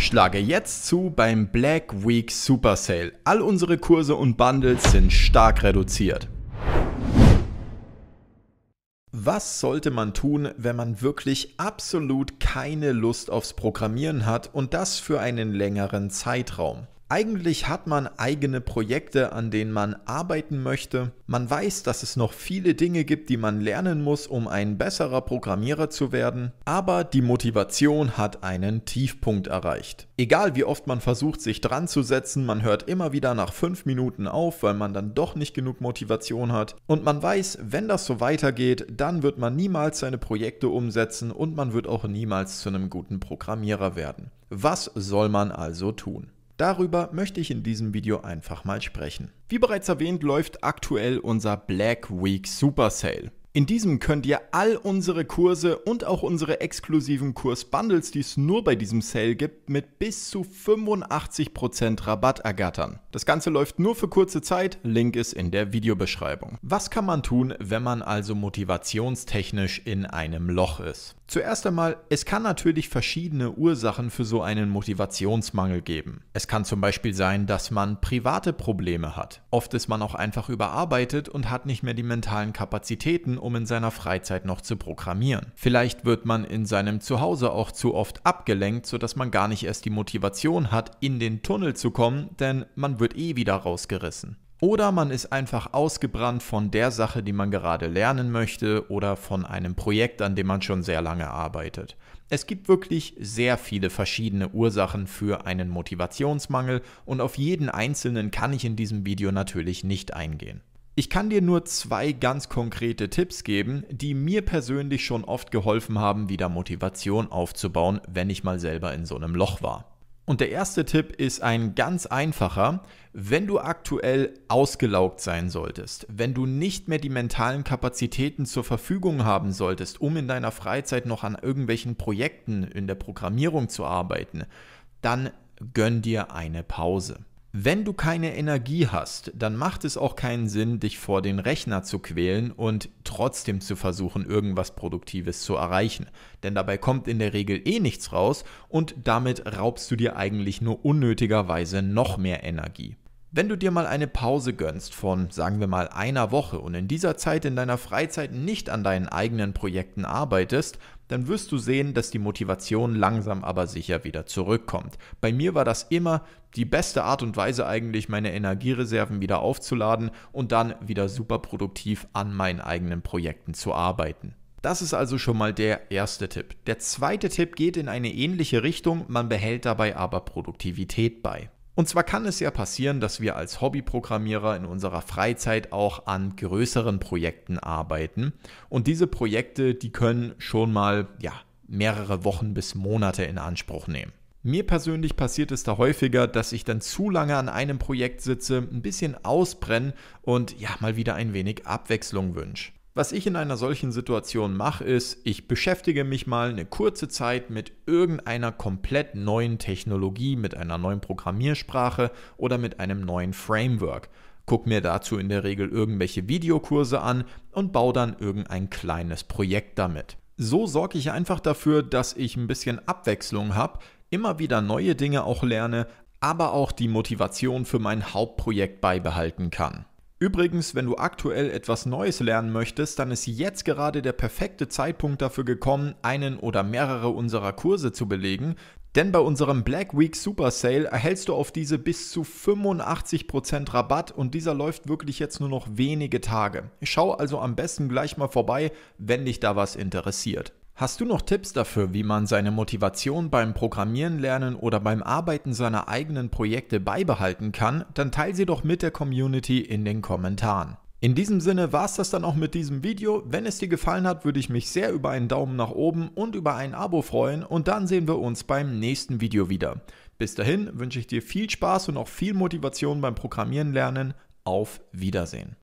Schlage jetzt zu beim Black Week Super Sale. All unsere Kurse und Bundles sind stark reduziert. Was sollte man tun, wenn man wirklich absolut keine Lust aufs Programmieren hat und das für einen längeren Zeitraum? Eigentlich hat man eigene Projekte, an denen man arbeiten möchte. Man weiß, dass es noch viele Dinge gibt, die man lernen muss, um ein besserer Programmierer zu werden. Aber die Motivation hat einen Tiefpunkt erreicht. Egal wie oft man versucht, sich dran zu setzen, man hört immer wieder nach fünf Minuten auf, weil man dann doch nicht genug Motivation hat. Und man weiß, wenn das so weitergeht, dann wird man niemals seine Projekte umsetzen und man wird auch niemals zu einem guten Programmierer werden. Was soll man also tun? Darüber möchte ich in diesem Video einfach mal sprechen. Wie bereits erwähnt, läuft aktuell unser Black Week Super Sale. In diesem könnt ihr all unsere Kurse und auch unsere exklusiven Kursbundles, die es nur bei diesem Sale gibt, mit bis zu 85% Rabatt ergattern. Das Ganze läuft nur für kurze Zeit, Link ist in der Videobeschreibung. Was kann man tun, wenn man also motivationstechnisch in einem Loch ist? Zuerst einmal, es kann natürlich verschiedene Ursachen für so einen Motivationsmangel geben. Es kann zum Beispiel sein, dass man private Probleme hat. Oft ist man auch einfach überarbeitet und hat nicht mehr die mentalen Kapazitäten, um in seiner Freizeit noch zu programmieren. Vielleicht wird man in seinem Zuhause auch zu oft abgelenkt, sodass man gar nicht erst die Motivation hat, in den Tunnel zu kommen, denn man wird eh wieder rausgerissen. Oder man ist einfach ausgebrannt von der Sache, die man gerade lernen möchte oder von einem Projekt, an dem man schon sehr lange arbeitet. Es gibt wirklich sehr viele verschiedene Ursachen für einen Motivationsmangel und auf jeden einzelnen kann ich in diesem Video natürlich nicht eingehen. Ich kann dir nur zwei ganz konkrete Tipps geben, die mir persönlich schon oft geholfen haben, wieder Motivation aufzubauen, wenn ich mal selber in so einem Loch war. Und der erste Tipp ist ein ganz einfacher. Wenn du aktuell ausgelaugt sein solltest, wenn du nicht mehr die mentalen Kapazitäten zur Verfügung haben solltest, um in deiner Freizeit noch an irgendwelchen Projekten in der Programmierung zu arbeiten, dann gönn dir eine Pause. Wenn du keine Energie hast, dann macht es auch keinen Sinn, dich vor den Rechner zu quälen und trotzdem zu versuchen, irgendwas Produktives zu erreichen. Denn dabei kommt in der Regel eh nichts raus und damit raubst du dir eigentlich nur unnötigerweise noch mehr Energie. Wenn du dir mal eine Pause gönnst von, sagen wir mal, einer Woche und in dieser Zeit in deiner Freizeit nicht an deinen eigenen Projekten arbeitest, dann wirst du sehen, dass die Motivation langsam aber sicher wieder zurückkommt. Bei mir war das immer die beste Art und Weise eigentlich, meine Energiereserven wieder aufzuladen und dann wieder super produktiv an meinen eigenen Projekten zu arbeiten. Das ist also schon mal der erste Tipp. Der zweite Tipp geht in eine ähnliche Richtung, man behält dabei aber Produktivität bei. Und zwar kann es ja passieren, dass wir als Hobbyprogrammierer in unserer Freizeit auch an größeren Projekten arbeiten. Und diese Projekte, die können schon mal ja, mehrere Wochen bis Monate in Anspruch nehmen. Mir persönlich passiert es da häufiger, dass ich dann zu lange an einem Projekt sitze, ein bisschen ausbrenne und ja, mal wieder ein wenig Abwechslung wünsche. Was ich in einer solchen Situation mache, ist, ich beschäftige mich mal eine kurze Zeit mit irgendeiner komplett neuen Technologie, mit einer neuen Programmiersprache oder mit einem neuen Framework. Guck mir dazu in der Regel irgendwelche Videokurse an und baue dann irgendein kleines Projekt damit. So sorge ich einfach dafür, dass ich ein bisschen Abwechslung habe, immer wieder neue Dinge auch lerne, aber auch die Motivation für mein Hauptprojekt beibehalten kann. Übrigens, wenn du aktuell etwas Neues lernen möchtest, dann ist jetzt gerade der perfekte Zeitpunkt dafür gekommen, einen oder mehrere unserer Kurse zu belegen, denn bei unserem Black Week Super Sale erhältst du auf diese bis zu 85% Rabatt und dieser läuft wirklich jetzt nur noch wenige Tage. Schau also am besten gleich mal vorbei, wenn dich da was interessiert. Hast du noch Tipps dafür, wie man seine Motivation beim Programmieren lernen oder beim Arbeiten seiner eigenen Projekte beibehalten kann, dann teile sie doch mit der Community in den Kommentaren. In diesem Sinne war es das dann auch mit diesem Video. Wenn es dir gefallen hat, würde ich mich sehr über einen Daumen nach oben und über ein Abo freuen und dann sehen wir uns beim nächsten Video wieder. Bis dahin wünsche ich dir viel Spaß und auch viel Motivation beim Programmieren lernen. Auf Wiedersehen.